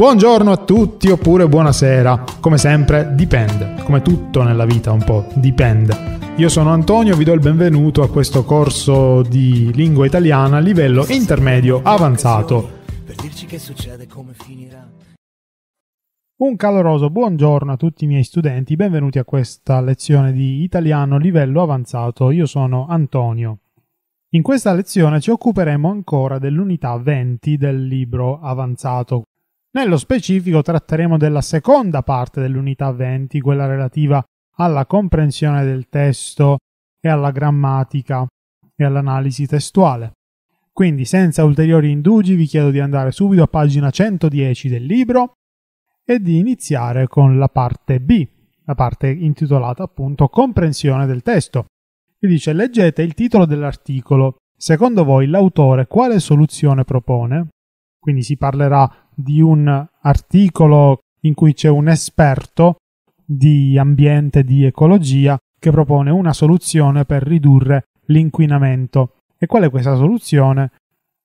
Buongiorno a tutti oppure buonasera, come sempre dipende, come tutto nella vita un po', dipende. Io sono Antonio, vi do il benvenuto a questo corso di lingua italiana a livello intermedio avanzato. Per dirci che succede, come finirà. Un caloroso buongiorno a tutti i miei studenti, benvenuti a questa lezione di italiano livello avanzato. Io sono Antonio. In questa lezione ci occuperemo ancora dell'unità 20 del libro avanzato, nello specifico tratteremo della seconda parte dell'unità 20, quella relativa alla comprensione del testo e alla grammatica e all'analisi testuale. Quindi senza ulteriori indugi vi chiedo di andare subito a pagina 110 del libro e di iniziare con la parte B, la parte intitolata appunto Comprensione del testo. Vi dice leggete il titolo dell'articolo. Secondo voi l'autore quale soluzione propone? Quindi si parlerà di un articolo in cui c'è un esperto di ambiente, di ecologia, che propone una soluzione per ridurre l'inquinamento. E qual è questa soluzione?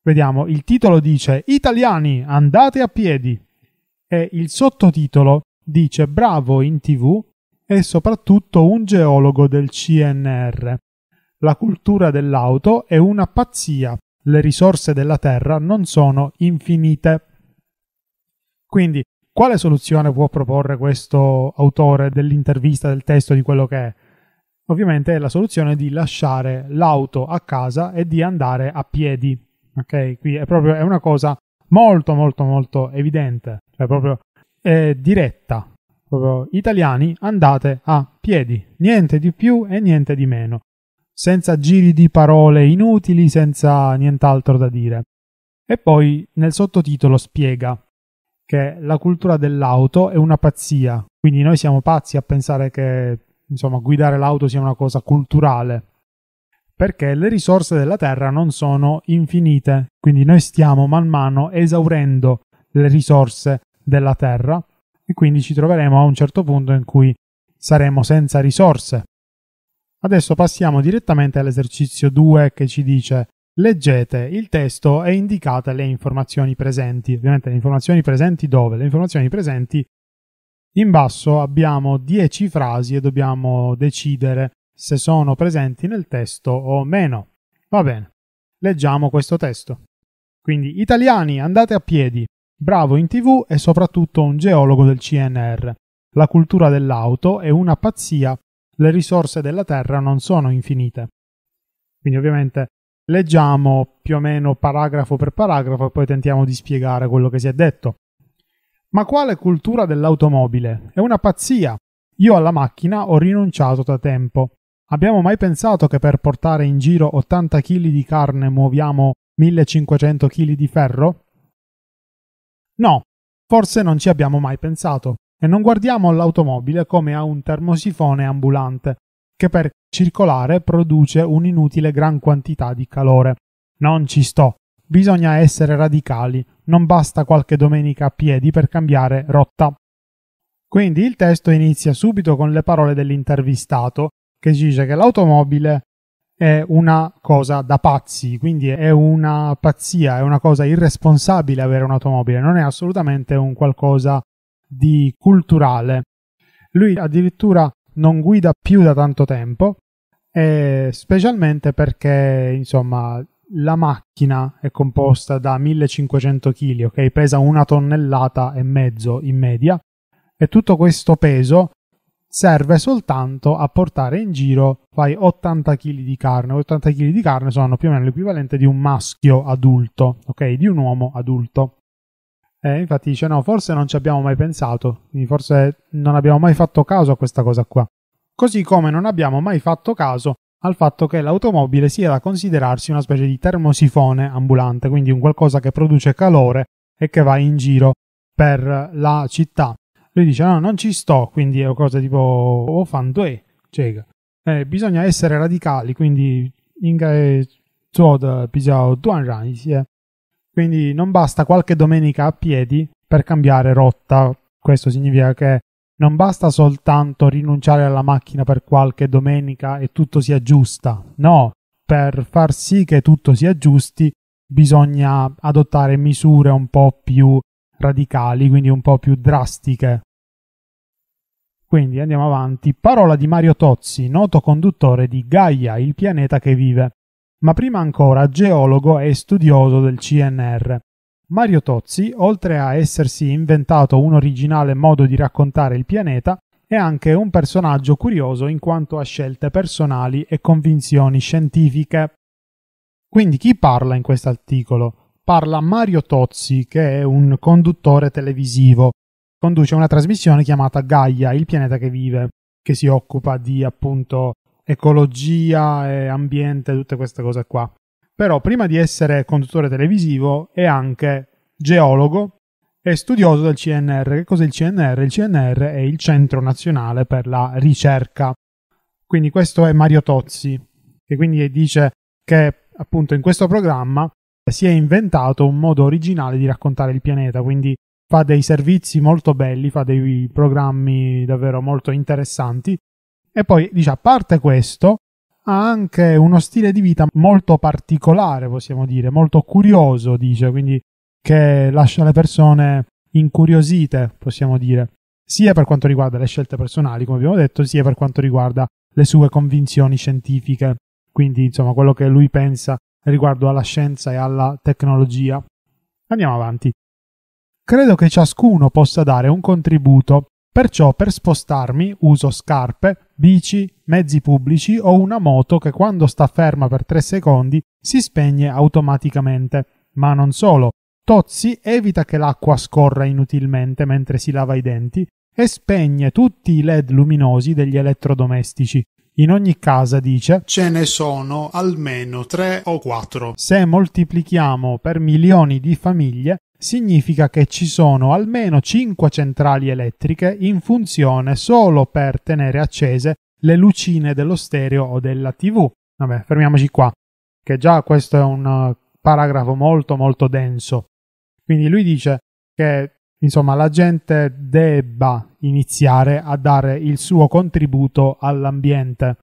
Vediamo, il titolo dice Italiani, andate a piedi e il sottotitolo dice Bravo in tv e soprattutto un geologo del CNR. La cultura dell'auto è una pazzia, le risorse della terra non sono infinite. Quindi, quale soluzione può proporre questo autore dell'intervista, del testo, di quello che è? Ovviamente è la soluzione di lasciare l'auto a casa e di andare a piedi. Ok, qui è proprio è una cosa molto, molto, molto evidente, cioè proprio eh, diretta. Proprio italiani, andate a piedi, niente di più e niente di meno, senza giri di parole inutili, senza nient'altro da dire. E poi nel sottotitolo spiega che la cultura dell'auto è una pazzia. Quindi noi siamo pazzi a pensare che insomma, guidare l'auto sia una cosa culturale. Perché le risorse della Terra non sono infinite, quindi noi stiamo man mano esaurendo le risorse della Terra e quindi ci troveremo a un certo punto in cui saremo senza risorse. Adesso passiamo direttamente all'esercizio 2 che ci dice leggete il testo e indicate le informazioni presenti. Ovviamente le informazioni presenti dove? Le informazioni presenti in basso abbiamo 10 frasi e dobbiamo decidere se sono presenti nel testo o meno. Va bene, leggiamo questo testo. Quindi italiani, andate a piedi, bravo in tv e soprattutto un geologo del CNR. La cultura dell'auto è una pazzia, le risorse della terra non sono infinite. Quindi ovviamente Leggiamo più o meno paragrafo per paragrafo e poi tentiamo di spiegare quello che si è detto. Ma quale cultura dell'automobile? È una pazzia. Io alla macchina ho rinunciato da tempo. Abbiamo mai pensato che per portare in giro 80 kg di carne muoviamo 1500 kg di ferro? No, forse non ci abbiamo mai pensato e non guardiamo l'automobile come a un termosifone ambulante che per circolare produce un'inutile gran quantità di calore. Non ci sto. Bisogna essere radicali, non basta qualche domenica a piedi per cambiare rotta. Quindi il testo inizia subito con le parole dell'intervistato che dice che l'automobile è una cosa da pazzi, quindi è una pazzia, è una cosa irresponsabile avere un'automobile, non è assolutamente un qualcosa di culturale. Lui addirittura non guida più da tanto tempo, specialmente perché insomma la macchina è composta da 1500 kg, ok? Pesa una tonnellata e mezzo in media e tutto questo peso serve soltanto a portare in giro fai 80 kg di carne. 80 kg di carne sono più o meno l'equivalente di un maschio adulto, ok? Di un uomo adulto. Eh, infatti dice no, forse non ci abbiamo mai pensato, forse non abbiamo mai fatto caso a questa cosa qua. Così come non abbiamo mai fatto caso al fatto che l'automobile sia da considerarsi una specie di termosifone ambulante, quindi un qualcosa che produce calore e che va in giro per la città. Lui dice: No, non ci sto, quindi è una cosa tipo o oh, fantue, cieca. Cioè, eh, bisogna essere radicali, quindi in bisogna eh, quindi non basta qualche domenica a piedi per cambiare rotta. Questo significa che non basta soltanto rinunciare alla macchina per qualche domenica e tutto si aggiusta. No, per far sì che tutto si aggiusti bisogna adottare misure un po' più radicali, quindi un po' più drastiche. Quindi andiamo avanti. Parola di Mario Tozzi, noto conduttore di Gaia, il pianeta che vive ma prima ancora geologo e studioso del CNR. Mario Tozzi, oltre a essersi inventato un originale modo di raccontare il pianeta, è anche un personaggio curioso in quanto a scelte personali e convinzioni scientifiche. Quindi chi parla in questo articolo? Parla Mario Tozzi, che è un conduttore televisivo. Conduce una trasmissione chiamata Gaia, il pianeta che vive, che si occupa di appunto ecologia e ambiente, tutte queste cose qua. Però prima di essere conduttore televisivo è anche geologo e studioso del CNR. Che cos'è il CNR? Il CNR è il Centro Nazionale per la Ricerca. Quindi questo è Mario Tozzi, che quindi dice che appunto in questo programma si è inventato un modo originale di raccontare il pianeta, quindi fa dei servizi molto belli, fa dei programmi davvero molto interessanti e poi, dice, a parte questo, ha anche uno stile di vita molto particolare, possiamo dire, molto curioso, dice, quindi che lascia le persone incuriosite, possiamo dire, sia per quanto riguarda le scelte personali, come abbiamo detto, sia per quanto riguarda le sue convinzioni scientifiche, quindi insomma quello che lui pensa riguardo alla scienza e alla tecnologia. Andiamo avanti. Credo che ciascuno possa dare un contributo Perciò per spostarmi uso scarpe, bici, mezzi pubblici o una moto che quando sta ferma per 3 secondi si spegne automaticamente. Ma non solo. Tozzi evita che l'acqua scorra inutilmente mentre si lava i denti e spegne tutti i led luminosi degli elettrodomestici. In ogni casa, dice, ce ne sono almeno tre o quattro. Se moltiplichiamo per milioni di famiglie, significa che ci sono almeno 5 centrali elettriche in funzione solo per tenere accese le lucine dello stereo o della TV. Vabbè, fermiamoci qua, che già questo è un eh, paragrafo molto molto denso. Quindi lui dice che insomma la gente debba iniziare a dare il suo contributo all'ambiente.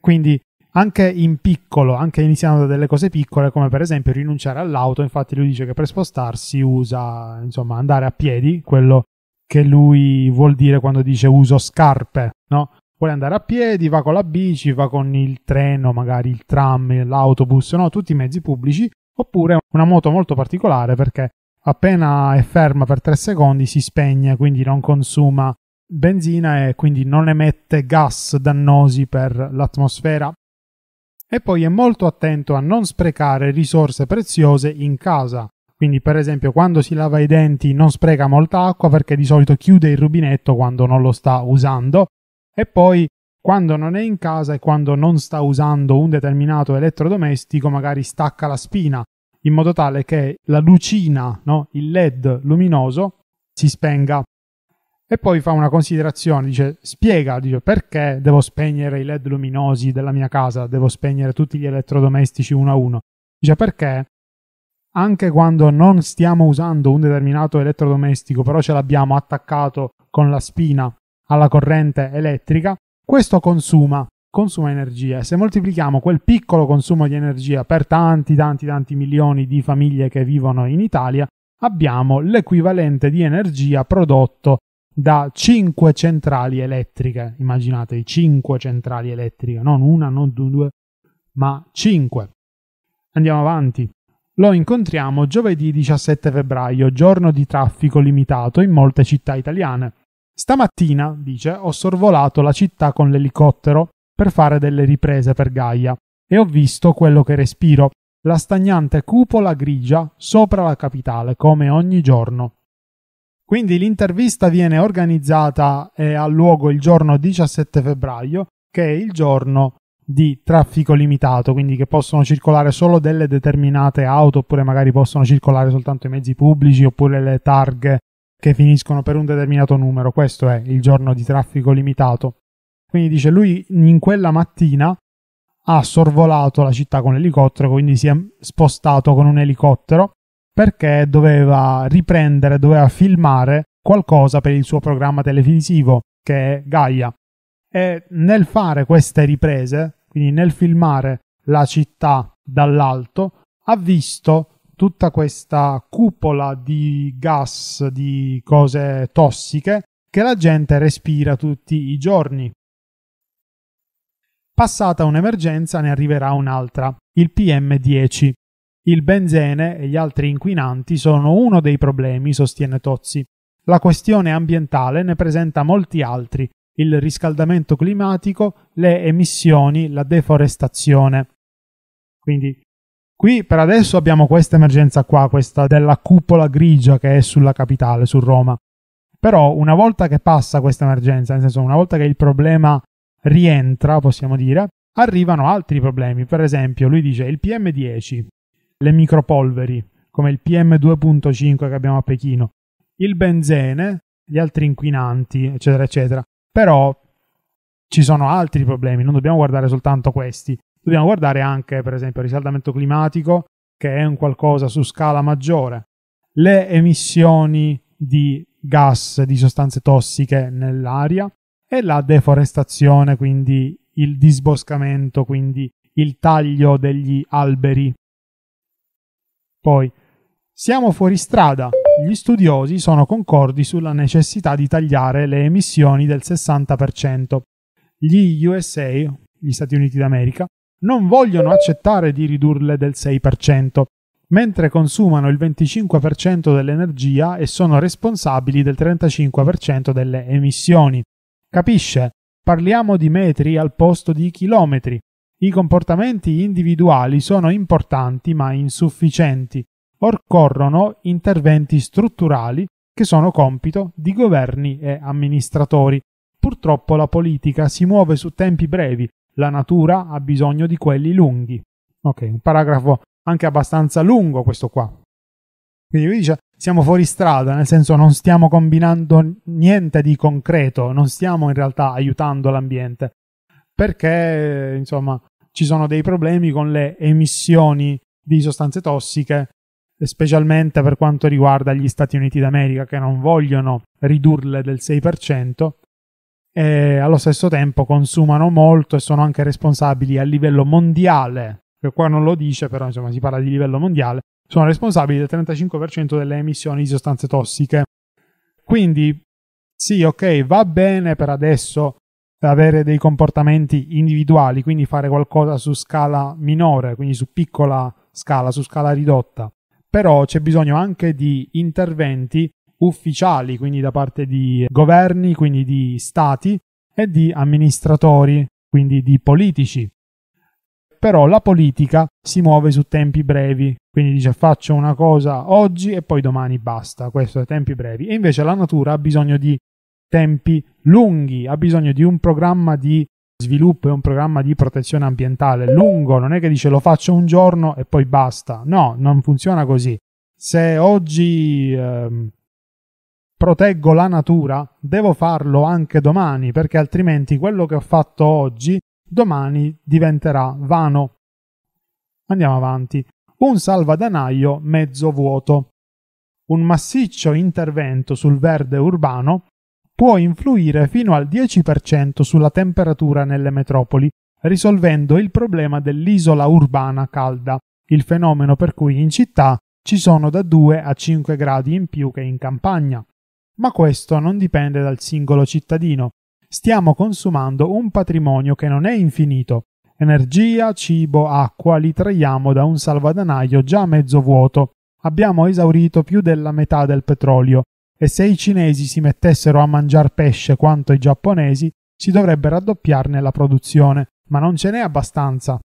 Quindi anche in piccolo, anche iniziando da delle cose piccole, come per esempio rinunciare all'auto. Infatti, lui dice che per spostarsi usa, insomma, andare a piedi, quello che lui vuol dire quando dice uso scarpe, no? Vuole andare a piedi, va con la bici, va con il treno, magari il tram, l'autobus, no? Tutti i mezzi pubblici, oppure una moto molto particolare perché appena è ferma per tre secondi si spegne, quindi non consuma benzina e quindi non emette gas dannosi per l'atmosfera e poi è molto attento a non sprecare risorse preziose in casa. Quindi per esempio quando si lava i denti non spreca molta acqua perché di solito chiude il rubinetto quando non lo sta usando. E poi quando non è in casa e quando non sta usando un determinato elettrodomestico, magari stacca la spina, in modo tale che la lucina, no? il LED luminoso, si spenga e poi fa una considerazione, dice, spiega dice, perché devo spegnere i led luminosi della mia casa, devo spegnere tutti gli elettrodomestici uno a uno. Dice perché anche quando non stiamo usando un determinato elettrodomestico, però ce l'abbiamo attaccato con la spina alla corrente elettrica, questo consuma, consuma energia. se moltiplichiamo quel piccolo consumo di energia per tanti, tanti, tanti milioni di famiglie che vivono in Italia, abbiamo l'equivalente di energia prodotto da 5 centrali elettriche, immaginatevi 5 centrali elettriche, non una, non due, ma 5. Andiamo avanti. Lo incontriamo giovedì 17 febbraio, giorno di traffico limitato in molte città italiane. Stamattina, dice, ho sorvolato la città con l'elicottero per fare delle riprese per Gaia e ho visto quello che respiro, la stagnante cupola grigia sopra la capitale come ogni giorno. Quindi l'intervista viene organizzata e eh, ha luogo il giorno 17 febbraio, che è il giorno di traffico limitato, quindi che possono circolare solo delle determinate auto, oppure magari possono circolare soltanto i mezzi pubblici, oppure le targhe che finiscono per un determinato numero. Questo è il giorno di traffico limitato. Quindi dice lui in quella mattina ha sorvolato la città con l'elicottero, quindi si è spostato con un elicottero perché doveva riprendere, doveva filmare qualcosa per il suo programma televisivo, che è Gaia. E nel fare queste riprese, quindi nel filmare la città dall'alto, ha visto tutta questa cupola di gas, di cose tossiche che la gente respira tutti i giorni. Passata un'emergenza ne arriverà un'altra, il PM10, il benzene e gli altri inquinanti sono uno dei problemi, sostiene Tozzi. La questione ambientale ne presenta molti altri, il riscaldamento climatico, le emissioni, la deforestazione. Quindi qui per adesso abbiamo questa emergenza qua, questa della cupola grigia che è sulla capitale, su Roma. Però una volta che passa questa emergenza, nel senso una volta che il problema rientra, possiamo dire, arrivano altri problemi. Per esempio, lui dice il PM10 le micropolveri, come il PM2.5 che abbiamo a Pechino, il benzene, gli altri inquinanti, eccetera, eccetera. Però ci sono altri problemi, non dobbiamo guardare soltanto questi, dobbiamo guardare anche, per esempio, il riscaldamento climatico, che è un qualcosa su scala maggiore, le emissioni di gas, di sostanze tossiche nell'aria e la deforestazione, quindi il disboscamento, quindi il taglio degli alberi poi, siamo fuori strada. Gli studiosi sono concordi sulla necessità di tagliare le emissioni del 60%. Gli USA, gli Stati Uniti d'America, non vogliono accettare di ridurle del 6%, mentre consumano il 25% dell'energia e sono responsabili del 35% delle emissioni. Capisce? Parliamo di metri al posto di chilometri. I comportamenti individuali sono importanti ma insufficienti, occorrono interventi strutturali che sono compito di governi e amministratori. Purtroppo la politica si muove su tempi brevi, la natura ha bisogno di quelli lunghi. Ok, un paragrafo anche abbastanza lungo questo qua. Quindi lui dice siamo fuori strada, nel senso non stiamo combinando niente di concreto, non stiamo in realtà aiutando l'ambiente, perché insomma ci sono dei problemi con le emissioni di sostanze tossiche, specialmente per quanto riguarda gli Stati Uniti d'America che non vogliono ridurle del 6% e allo stesso tempo consumano molto e sono anche responsabili a livello mondiale, che qua non lo dice, però insomma si parla di livello mondiale, sono responsabili del 35% delle emissioni di sostanze tossiche. Quindi sì, ok, va bene per adesso avere dei comportamenti individuali, quindi fare qualcosa su scala minore, quindi su piccola scala, su scala ridotta. Però c'è bisogno anche di interventi ufficiali, quindi da parte di governi, quindi di stati e di amministratori, quindi di politici. Però la politica si muove su tempi brevi, quindi dice faccio una cosa oggi e poi domani basta, questo è tempi brevi. E invece la natura ha bisogno di tempi lunghi, ha bisogno di un programma di sviluppo e un programma di protezione ambientale lungo, non è che dice lo faccio un giorno e poi basta, no, non funziona così. Se oggi ehm, proteggo la natura, devo farlo anche domani, perché altrimenti quello che ho fatto oggi domani diventerà vano. Andiamo avanti. Un salvadanaio mezzo vuoto. Un massiccio intervento sul verde urbano può influire fino al 10% sulla temperatura nelle metropoli, risolvendo il problema dell'isola urbana calda, il fenomeno per cui in città ci sono da 2 a 5 gradi in più che in campagna. Ma questo non dipende dal singolo cittadino. Stiamo consumando un patrimonio che non è infinito. Energia, cibo, acqua li traiamo da un salvadanaio già mezzo vuoto. Abbiamo esaurito più della metà del petrolio e se i cinesi si mettessero a mangiare pesce quanto i giapponesi, si dovrebbe raddoppiarne la produzione, ma non ce n'è abbastanza.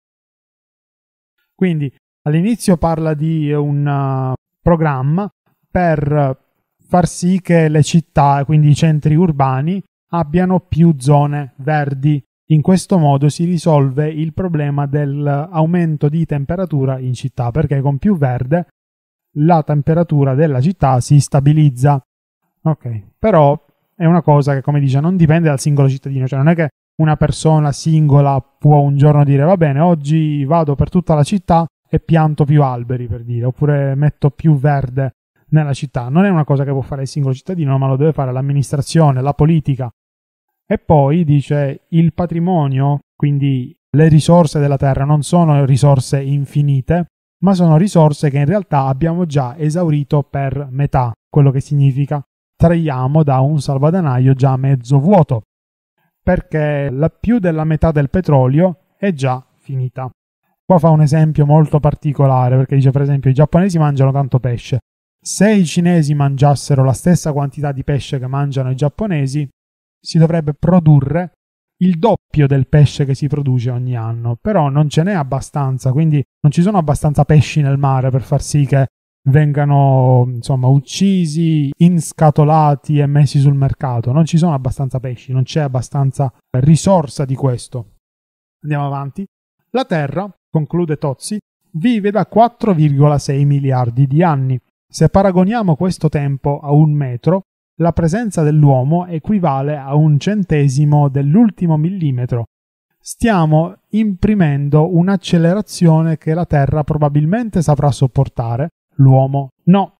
Quindi all'inizio parla di un eh, programma per far sì che le città, quindi i centri urbani, abbiano più zone verdi. In questo modo si risolve il problema dell'aumento di temperatura in città, perché con più verde la temperatura della città si stabilizza Ok, però è una cosa che, come dice, non dipende dal singolo cittadino, cioè non è che una persona singola può un giorno dire va bene, oggi vado per tutta la città e pianto più alberi, per dire, oppure metto più verde nella città. Non è una cosa che può fare il singolo cittadino, ma lo deve fare l'amministrazione, la politica. E poi dice il patrimonio, quindi le risorse della terra non sono risorse infinite, ma sono risorse che in realtà abbiamo già esaurito per metà, quello che significa traiamo da un salvadanaio già mezzo vuoto, perché la più della metà del petrolio è già finita. Qua fa un esempio molto particolare, perché dice per esempio i giapponesi mangiano tanto pesce. Se i cinesi mangiassero la stessa quantità di pesce che mangiano i giapponesi, si dovrebbe produrre il doppio del pesce che si produce ogni anno, però non ce n'è abbastanza, quindi non ci sono abbastanza pesci nel mare per far sì che vengano insomma uccisi, inscatolati e messi sul mercato. Non ci sono abbastanza pesci, non c'è abbastanza risorsa di questo. Andiamo avanti. La Terra, conclude Tozzi, vive da 4,6 miliardi di anni. Se paragoniamo questo tempo a un metro, la presenza dell'uomo equivale a un centesimo dell'ultimo millimetro. Stiamo imprimendo un'accelerazione che la Terra probabilmente saprà sopportare, l'uomo no.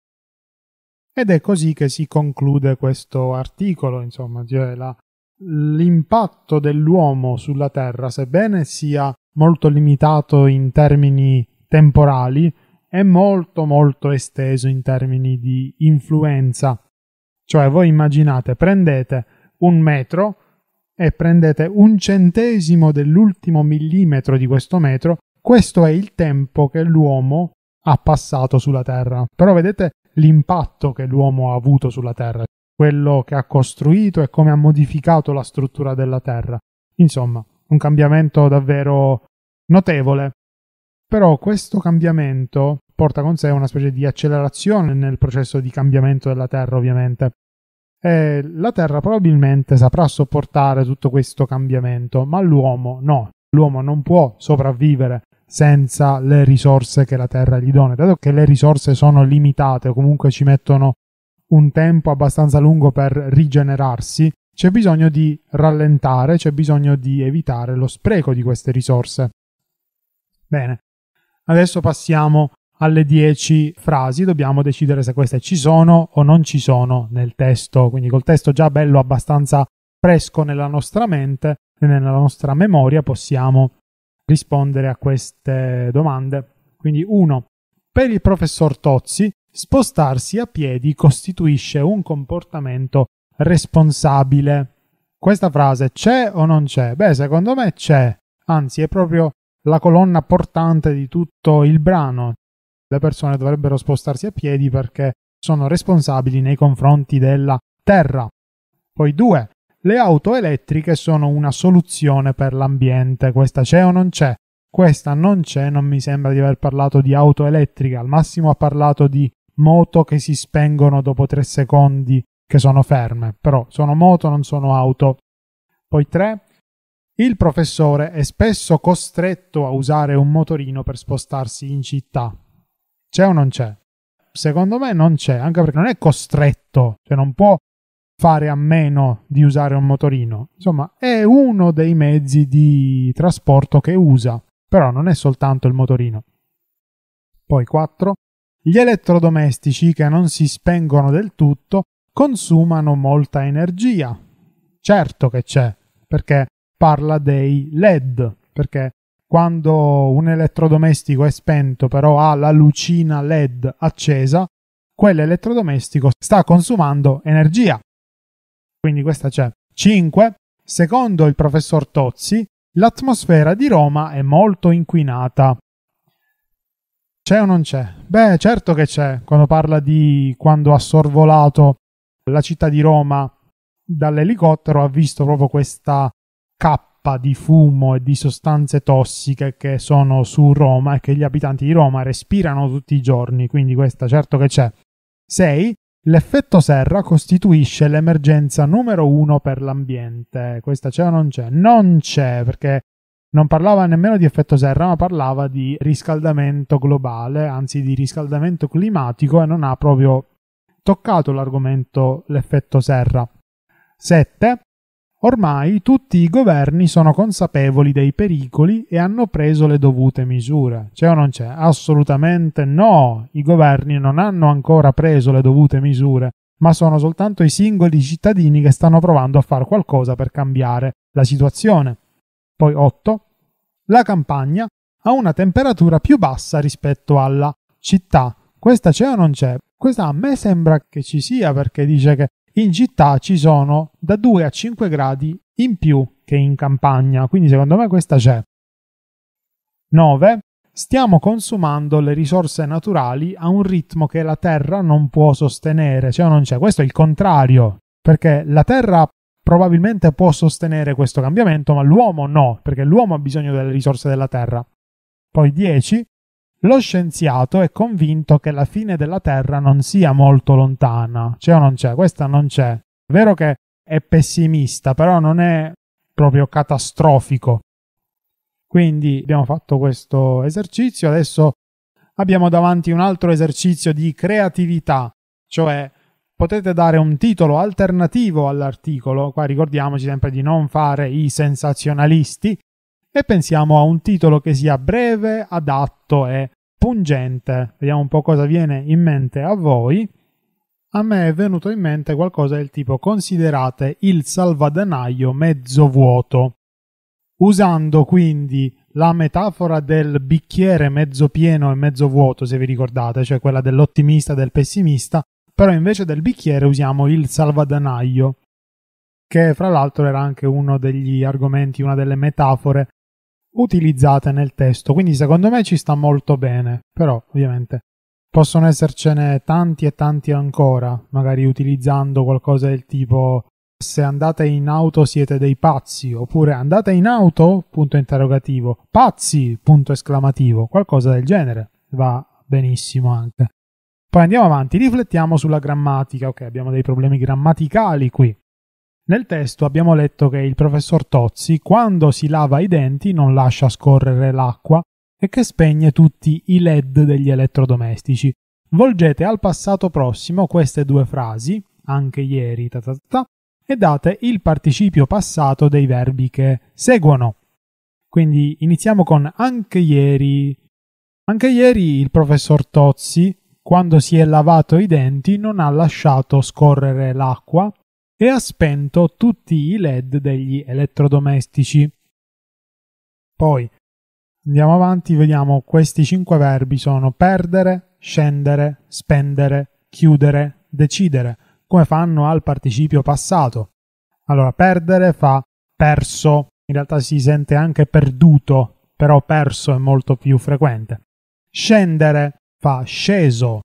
Ed è così che si conclude questo articolo, insomma, cioè la, l'impatto dell'uomo sulla Terra, sebbene sia molto limitato in termini temporali, è molto molto esteso in termini di influenza. Cioè voi immaginate, prendete un metro e prendete un centesimo dell'ultimo millimetro di questo metro, questo è il tempo che l'uomo ha passato sulla Terra. Però vedete l'impatto che l'uomo ha avuto sulla Terra, quello che ha costruito e come ha modificato la struttura della Terra. Insomma, un cambiamento davvero notevole. Però questo cambiamento porta con sé una specie di accelerazione nel processo di cambiamento della Terra, ovviamente. E la Terra probabilmente saprà sopportare tutto questo cambiamento, ma l'uomo no. L'uomo non può sopravvivere senza le risorse che la Terra gli dona. Dato che le risorse sono limitate o comunque ci mettono un tempo abbastanza lungo per rigenerarsi, c'è bisogno di rallentare, c'è bisogno di evitare lo spreco di queste risorse. Bene, adesso passiamo alle 10 frasi, dobbiamo decidere se queste ci sono o non ci sono nel testo, quindi col testo già bello abbastanza fresco nella nostra mente e nella nostra memoria possiamo rispondere a queste domande. Quindi 1. Per il professor Tozzi, spostarsi a piedi costituisce un comportamento responsabile. Questa frase c'è o non c'è? Beh, secondo me c'è, anzi è proprio la colonna portante di tutto il brano. Le persone dovrebbero spostarsi a piedi perché sono responsabili nei confronti della terra. Poi 2. Le auto elettriche sono una soluzione per l'ambiente, questa c'è o non c'è? Questa non c'è, non mi sembra di aver parlato di auto elettriche, al massimo ha parlato di moto che si spengono dopo 3 secondi che sono ferme, però sono moto, non sono auto. Poi 3. Il professore è spesso costretto a usare un motorino per spostarsi in città. C'è o non c'è? Secondo me non c'è, anche perché non è costretto, cioè non può fare a meno di usare un motorino. Insomma, è uno dei mezzi di trasporto che usa, però non è soltanto il motorino. Poi 4. Gli elettrodomestici che non si spengono del tutto consumano molta energia. Certo che c'è, perché parla dei LED, perché quando un elettrodomestico è spento però ha la lucina LED accesa, quell'elettrodomestico sta consumando energia quindi questa c'è. 5. Secondo il professor Tozzi, l'atmosfera di Roma è molto inquinata. C'è o non c'è? Beh, certo che c'è, quando parla di quando ha sorvolato la città di Roma dall'elicottero ha visto proprio questa cappa di fumo e di sostanze tossiche che sono su Roma e che gli abitanti di Roma respirano tutti i giorni, quindi questa certo che c'è. 6. L'effetto serra costituisce l'emergenza numero uno per l'ambiente. Questa c'è o non c'è? Non c'è perché non parlava nemmeno di effetto serra, ma parlava di riscaldamento globale, anzi di riscaldamento climatico e non ha proprio toccato l'argomento l'effetto serra. 7. Ormai tutti i governi sono consapevoli dei pericoli e hanno preso le dovute misure. C'è o non c'è? Assolutamente no! I governi non hanno ancora preso le dovute misure, ma sono soltanto i singoli cittadini che stanno provando a fare qualcosa per cambiare la situazione. Poi 8. La campagna ha una temperatura più bassa rispetto alla città. Questa c'è o non c'è? Questa a me sembra che ci sia perché dice che in città ci sono da 2 a 5 gradi in più che in campagna, quindi secondo me questa c'è. 9. Stiamo consumando le risorse naturali a un ritmo che la Terra non può sostenere, cioè non c'è. Questo è il contrario, perché la Terra probabilmente può sostenere questo cambiamento, ma l'uomo no, perché l'uomo ha bisogno delle risorse della Terra. Poi 10. Lo scienziato è convinto che la fine della Terra non sia molto lontana. C'è o non c'è? Questa non c'è. È vero che è pessimista, però non è proprio catastrofico. Quindi abbiamo fatto questo esercizio, adesso abbiamo davanti un altro esercizio di creatività, cioè potete dare un titolo alternativo all'articolo, qua ricordiamoci sempre di non fare i sensazionalisti, e pensiamo a un titolo che sia breve, adatto e pungente. Vediamo un po' cosa viene in mente a voi. A me è venuto in mente qualcosa del tipo considerate il salvadanaio mezzo vuoto. Usando quindi la metafora del bicchiere mezzo pieno e mezzo vuoto, se vi ricordate, cioè quella dell'ottimista e del pessimista, però invece del bicchiere usiamo il salvadanaio, che fra l'altro era anche uno degli argomenti, una delle metafore utilizzate nel testo, quindi secondo me ci sta molto bene, però ovviamente possono essercene tanti e tanti ancora, magari utilizzando qualcosa del tipo se andate in auto siete dei pazzi, oppure andate in auto? punto interrogativo, pazzi? punto esclamativo, qualcosa del genere, va benissimo anche. Poi andiamo avanti, riflettiamo sulla grammatica, ok abbiamo dei problemi grammaticali qui, nel testo abbiamo letto che il professor Tozzi, quando si lava i denti, non lascia scorrere l'acqua e che spegne tutti i LED degli elettrodomestici. Volgete al passato prossimo queste due frasi, anche ieri, ta ta ta, e date il participio passato dei verbi che seguono. Quindi iniziamo con anche ieri. Anche ieri il professor Tozzi, quando si è lavato i denti, non ha lasciato scorrere l'acqua e ha spento tutti i LED degli elettrodomestici. Poi andiamo avanti, vediamo questi cinque verbi sono perdere, scendere, spendere, chiudere, decidere, come fanno al participio passato. Allora, perdere fa perso, in realtà si sente anche perduto, però perso è molto più frequente. Scendere fa sceso,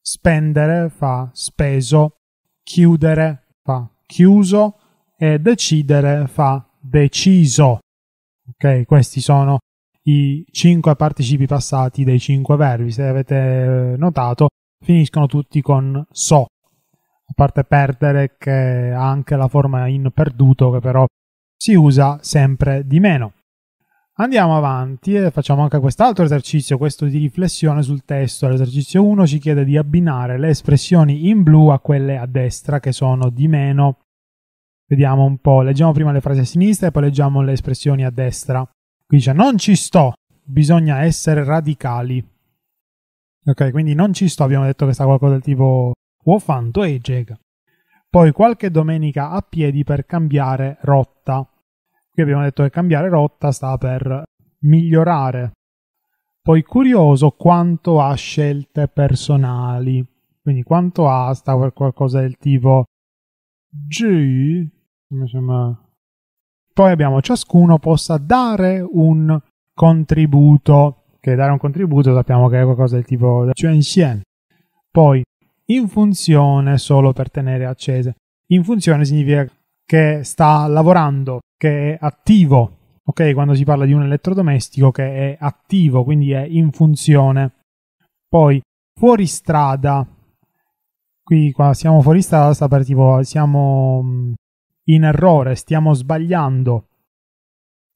spendere fa speso, chiudere chiuso e decidere fa deciso. Ok, questi sono i cinque participi passati dei cinque verbi. Se avete eh, notato, finiscono tutti con so. A parte perdere che ha anche la forma in perduto che però si usa sempre di meno. Andiamo avanti e facciamo anche quest'altro esercizio, questo di riflessione sul testo. L'esercizio 1 ci chiede di abbinare le espressioni in blu a quelle a destra che sono di meno Vediamo un po', leggiamo prima le frasi a sinistra e poi leggiamo le espressioni a destra. Qui dice non ci sto, bisogna essere radicali. Ok, quindi non ci sto, abbiamo detto che sta qualcosa del tipo ho e Jega. Poi qualche domenica a piedi per cambiare rotta. Qui abbiamo detto che cambiare rotta sta per migliorare. Poi curioso quanto ha scelte personali. Quindi quanto ha sta per qualcosa del tipo G poi abbiamo ciascuno possa dare un contributo, che dare un contributo sappiamo che è qualcosa del tipo Chuanxian. Poi in funzione solo per tenere accese. In funzione significa che sta lavorando, che è attivo. Ok, quando si parla di un elettrodomestico che è attivo, quindi è in funzione. Poi fuori strada. Qui qua siamo fuori strada sta per tipo siamo mm, in errore, stiamo sbagliando.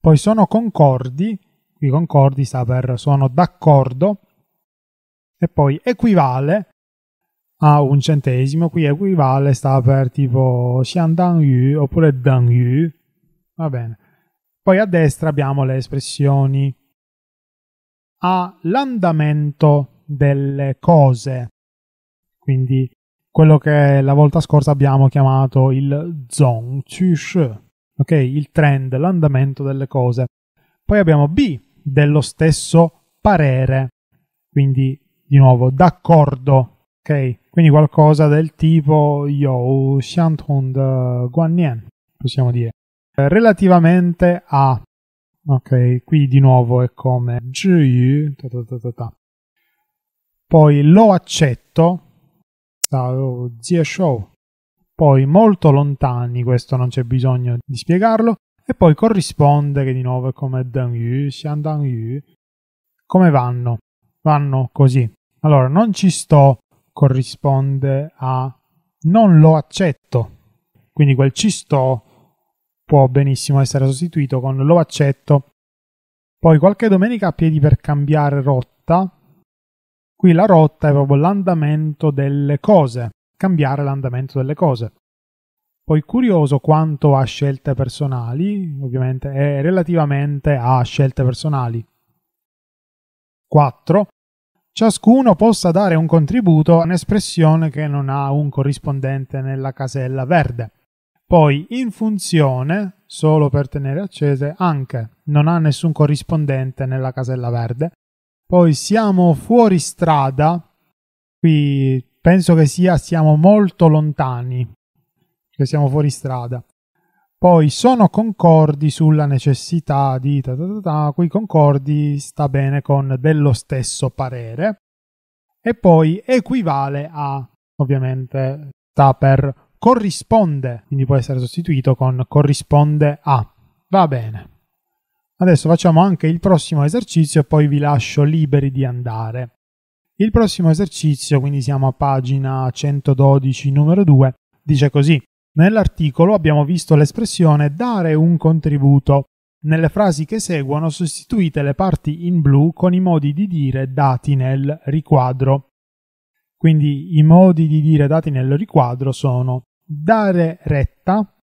Poi sono concordi, qui concordi sta per sono d'accordo, e poi equivale a un centesimo, qui equivale sta per tipo xiandang yu oppure dang yu, va bene. Poi a destra abbiamo le espressioni all'andamento delle cose, quindi quello che la volta scorsa abbiamo chiamato il zong zongzushu, ok? Il trend, l'andamento delle cose. Poi abbiamo B, dello stesso parere, quindi di nuovo d'accordo, ok? Quindi qualcosa del tipo yo, xiantong, eh, guannian, possiamo dire. Eh, relativamente a, ok? Qui di nuovo è come zhiyu, ta ta ta ta ta. Poi lo accetto, stato oh, zia Show. Poi molto lontani, questo non c'è bisogno di spiegarlo, e poi corrisponde che di nuovo è come Dang Yu, Xian Dang Yu. Come vanno? Vanno così. Allora, non ci sto corrisponde a non lo accetto. Quindi quel ci sto può benissimo essere sostituito con lo accetto. Poi qualche domenica a piedi per cambiare rotta Qui la rotta è proprio l'andamento delle cose, cambiare l'andamento delle cose. Poi curioso quanto a scelte personali, ovviamente è relativamente a scelte personali. 4. Ciascuno possa dare un contributo a un'espressione che non ha un corrispondente nella casella verde. Poi in funzione, solo per tenere accese, anche non ha nessun corrispondente nella casella verde, poi siamo fuori strada, qui penso che sia siamo molto lontani, che siamo fuori strada. Poi sono concordi sulla necessità di ta ta ta ta, qui concordi sta bene con dello stesso parere. E poi equivale a, ovviamente, sta per corrisponde, quindi può essere sostituito con corrisponde a. Va bene. Adesso facciamo anche il prossimo esercizio e poi vi lascio liberi di andare. Il prossimo esercizio, quindi siamo a pagina 112 numero 2, dice così. Nell'articolo abbiamo visto l'espressione dare un contributo. Nelle frasi che seguono sostituite le parti in blu con i modi di dire dati nel riquadro. Quindi i modi di dire dati nel riquadro sono dare retta,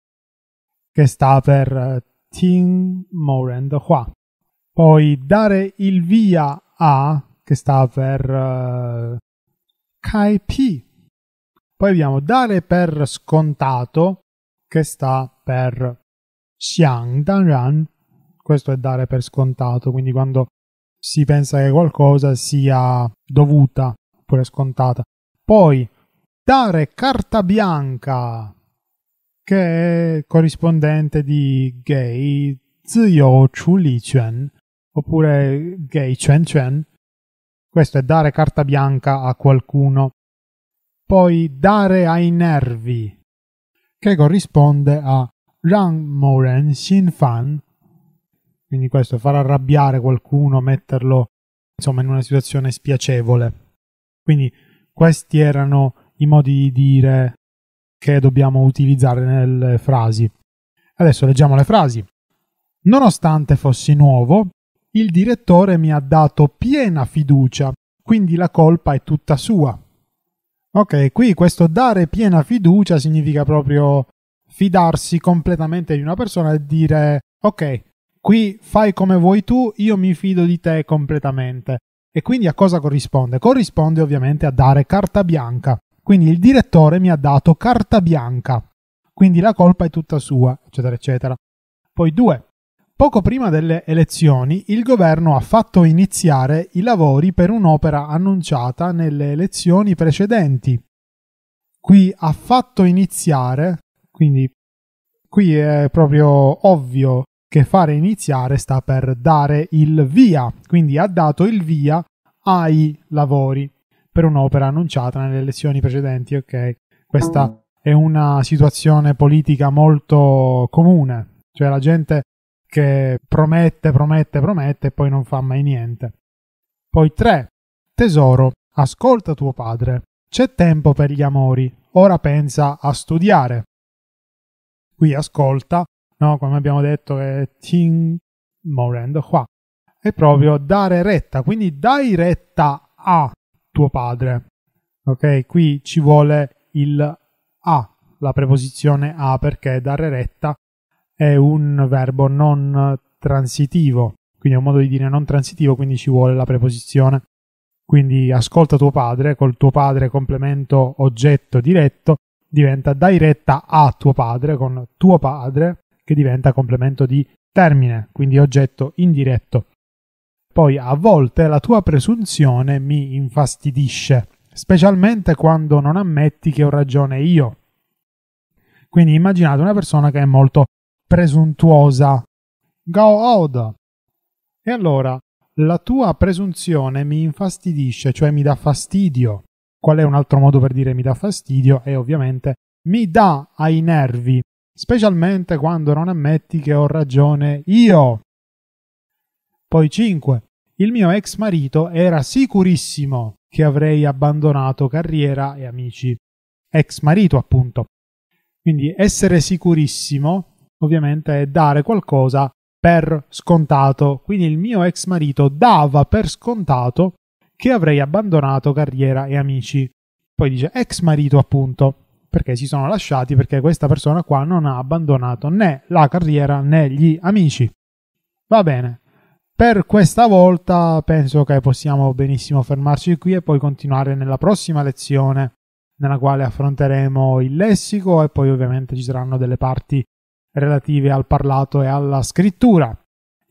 che sta per 听某人的话。Poi dare il via a, che sta per eh, kai pi. Poi abbiamo dare per scontato, che sta per xiang dan ran. Questo è dare per scontato, quindi quando si pensa che qualcosa sia dovuta oppure scontata. Poi dare carta bianca che è corrispondente di gay Ziyo Chu Li Quan oppure gay Quan Quan. Questo è dare carta bianca a qualcuno. Poi dare ai nervi, che corrisponde a Rang Moren Xin Fan. Quindi questo far arrabbiare qualcuno, metterlo insomma in una situazione spiacevole. Quindi questi erano i modi di dire che dobbiamo utilizzare nelle frasi. Adesso leggiamo le frasi. Nonostante fossi nuovo, il direttore mi ha dato piena fiducia, quindi la colpa è tutta sua. Ok, qui questo dare piena fiducia significa proprio fidarsi completamente di una persona e dire ok, qui fai come vuoi tu, io mi fido di te completamente. E quindi a cosa corrisponde? Corrisponde ovviamente a dare carta bianca. Quindi il direttore mi ha dato carta bianca, quindi la colpa è tutta sua, eccetera, eccetera. Poi due, Poco prima delle elezioni il governo ha fatto iniziare i lavori per un'opera annunciata nelle elezioni precedenti. Qui ha fatto iniziare, quindi qui è proprio ovvio che fare iniziare sta per dare il via, quindi ha dato il via ai lavori per un'opera annunciata nelle elezioni precedenti, ok? Questa è una situazione politica molto comune, cioè la gente che promette, promette, promette e poi non fa mai niente. Poi 3. Tesoro, ascolta tuo padre. C'è tempo per gli amori, ora pensa a studiare. Qui ascolta, no? come abbiamo detto, è Ting Morendo qua. È proprio dare retta, quindi dai retta a tuo padre. Ok, qui ci vuole il a, la preposizione a perché dare retta è un verbo non transitivo, quindi è un modo di dire non transitivo, quindi ci vuole la preposizione. Quindi ascolta tuo padre, col tuo padre complemento oggetto diretto, diventa dai retta a tuo padre con tuo padre che diventa complemento di termine, quindi oggetto indiretto. Poi a volte la tua presunzione mi infastidisce, specialmente quando non ammetti che ho ragione io. Quindi immaginate una persona che è molto presuntuosa. Go out! E allora, la tua presunzione mi infastidisce, cioè mi dà fastidio. Qual è un altro modo per dire mi dà fastidio? È ovviamente mi dà ai nervi, specialmente quando non ammetti che ho ragione io. Poi 5. Il mio ex marito era sicurissimo che avrei abbandonato carriera e amici. Ex marito, appunto. Quindi essere sicurissimo, ovviamente, è dare qualcosa per scontato. Quindi il mio ex marito dava per scontato che avrei abbandonato carriera e amici. Poi dice ex marito, appunto, perché si sono lasciati perché questa persona qua non ha abbandonato né la carriera né gli amici. Va bene per questa volta penso che possiamo benissimo fermarci qui e poi continuare nella prossima lezione nella quale affronteremo il lessico e poi ovviamente ci saranno delle parti relative al parlato e alla scrittura.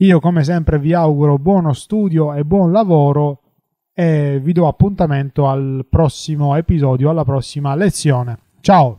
Io come sempre vi auguro buono studio e buon lavoro e vi do appuntamento al prossimo episodio, alla prossima lezione. Ciao!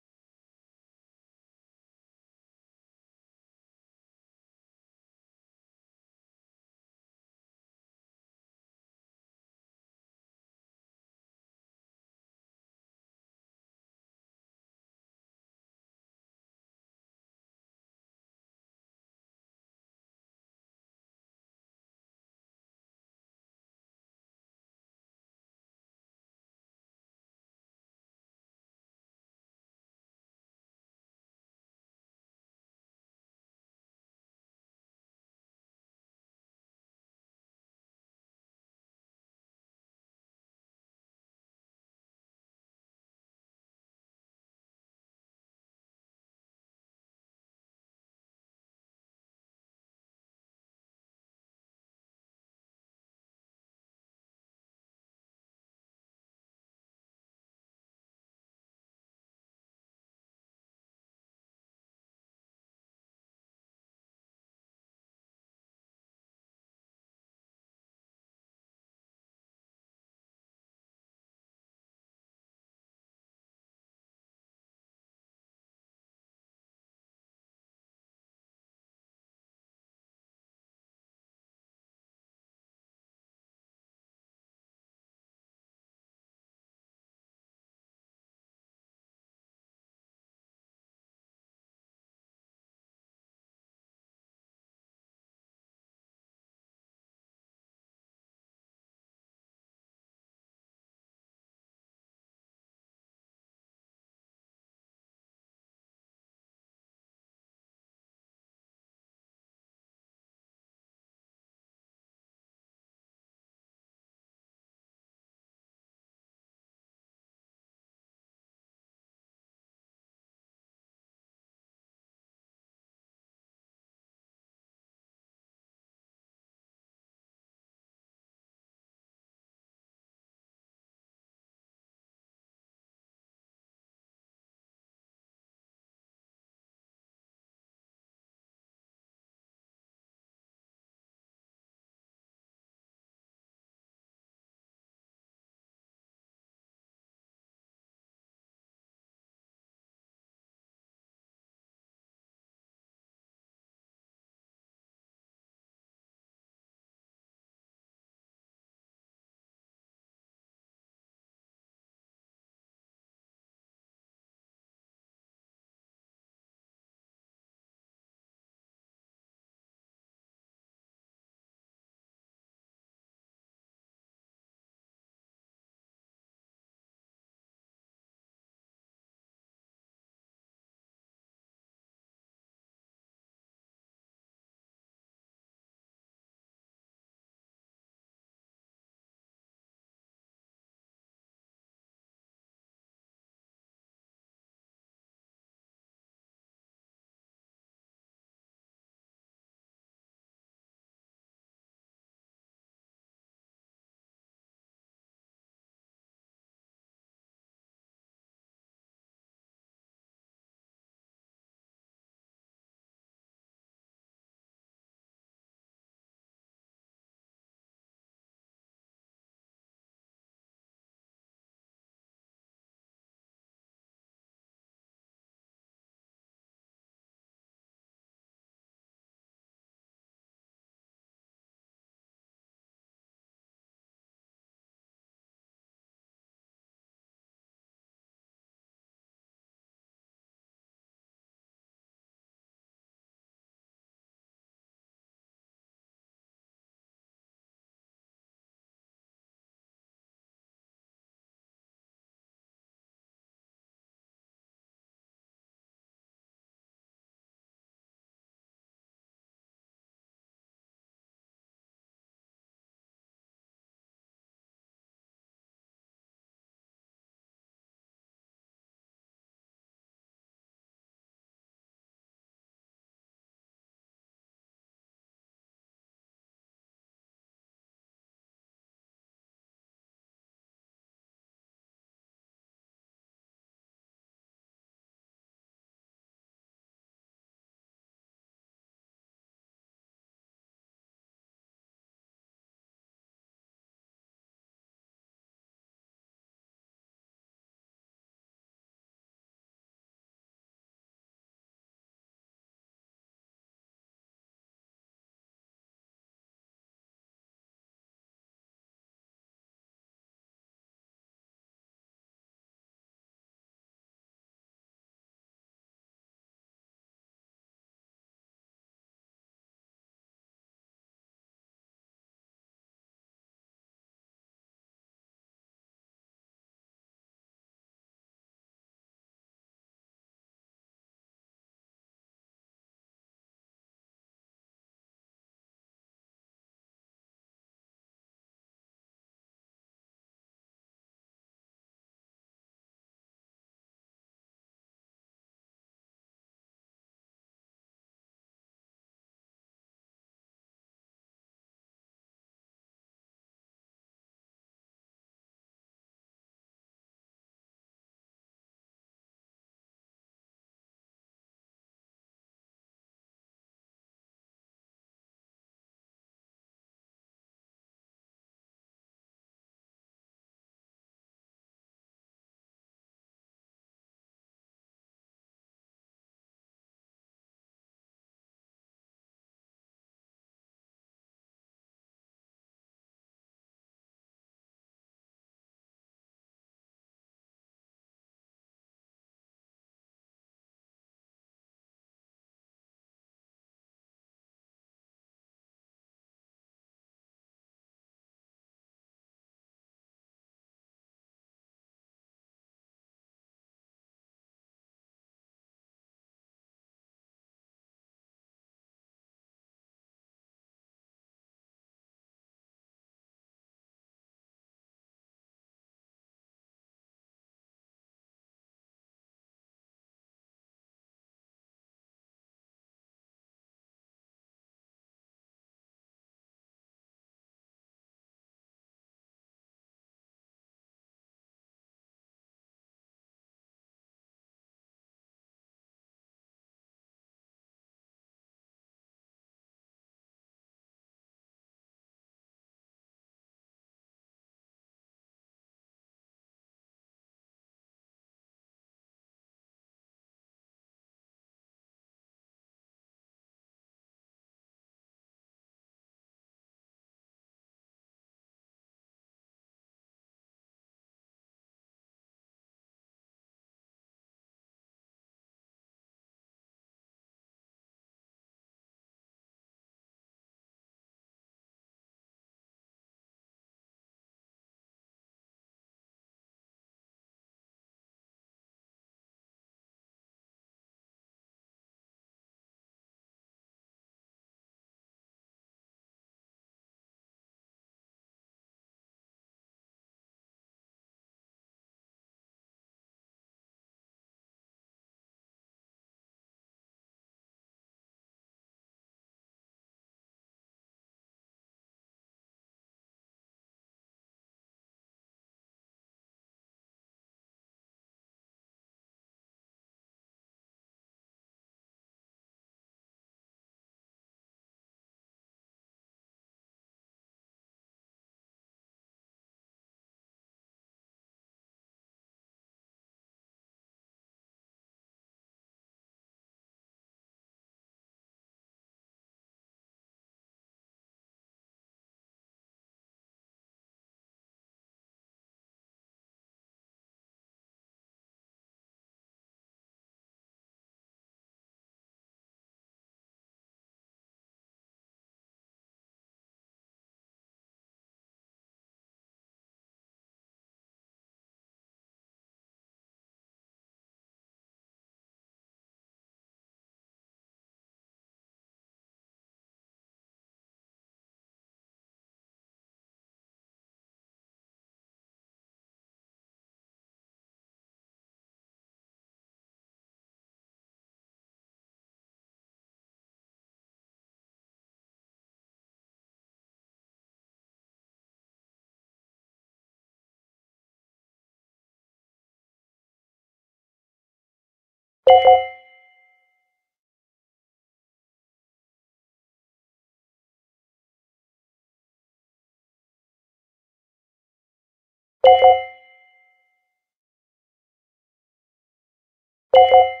Thank you.